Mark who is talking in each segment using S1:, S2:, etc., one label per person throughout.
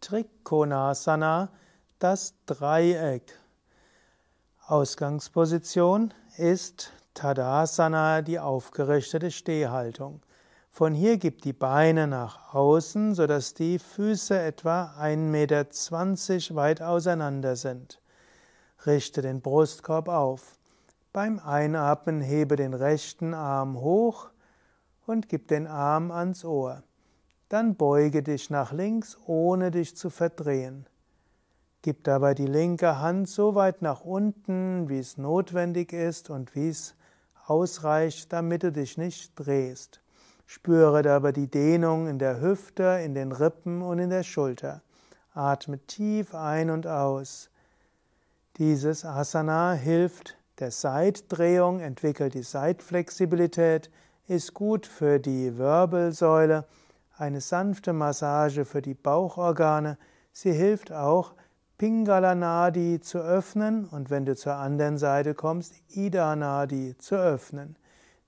S1: Trikonasana, das Dreieck. Ausgangsposition ist Tadasana, die aufgerichtete Stehhaltung. Von hier gibt die Beine nach außen, sodass die Füße etwa 1,20 Meter weit auseinander sind. Richte den Brustkorb auf. Beim Einatmen hebe den rechten Arm hoch und gib den Arm ans Ohr. Dann beuge dich nach links, ohne dich zu verdrehen. Gib dabei die linke Hand so weit nach unten, wie es notwendig ist und wie es ausreicht, damit du dich nicht drehst. Spüre dabei die Dehnung in der Hüfte, in den Rippen und in der Schulter. Atme tief ein und aus. Dieses Asana hilft der Seitdrehung, entwickelt die Seitflexibilität, ist gut für die Wirbelsäule eine sanfte Massage für die Bauchorgane. Sie hilft auch, Pingala Nadi zu öffnen und wenn du zur anderen Seite kommst, Ida Nadi zu öffnen.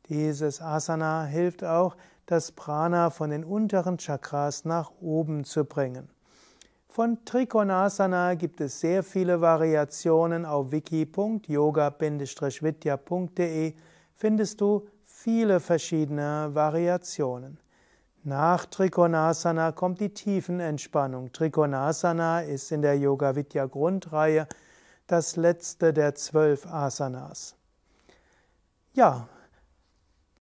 S1: Dieses Asana hilft auch, das Prana von den unteren Chakras nach oben zu bringen. Von Trikonasana gibt es sehr viele Variationen auf wiki.yoga-vidya.de findest du viele verschiedene Variationen. Nach Trikonasana kommt die Tiefenentspannung. Trikonasana ist in der Yoga Vidya Grundreihe das letzte der zwölf Asanas. Ja,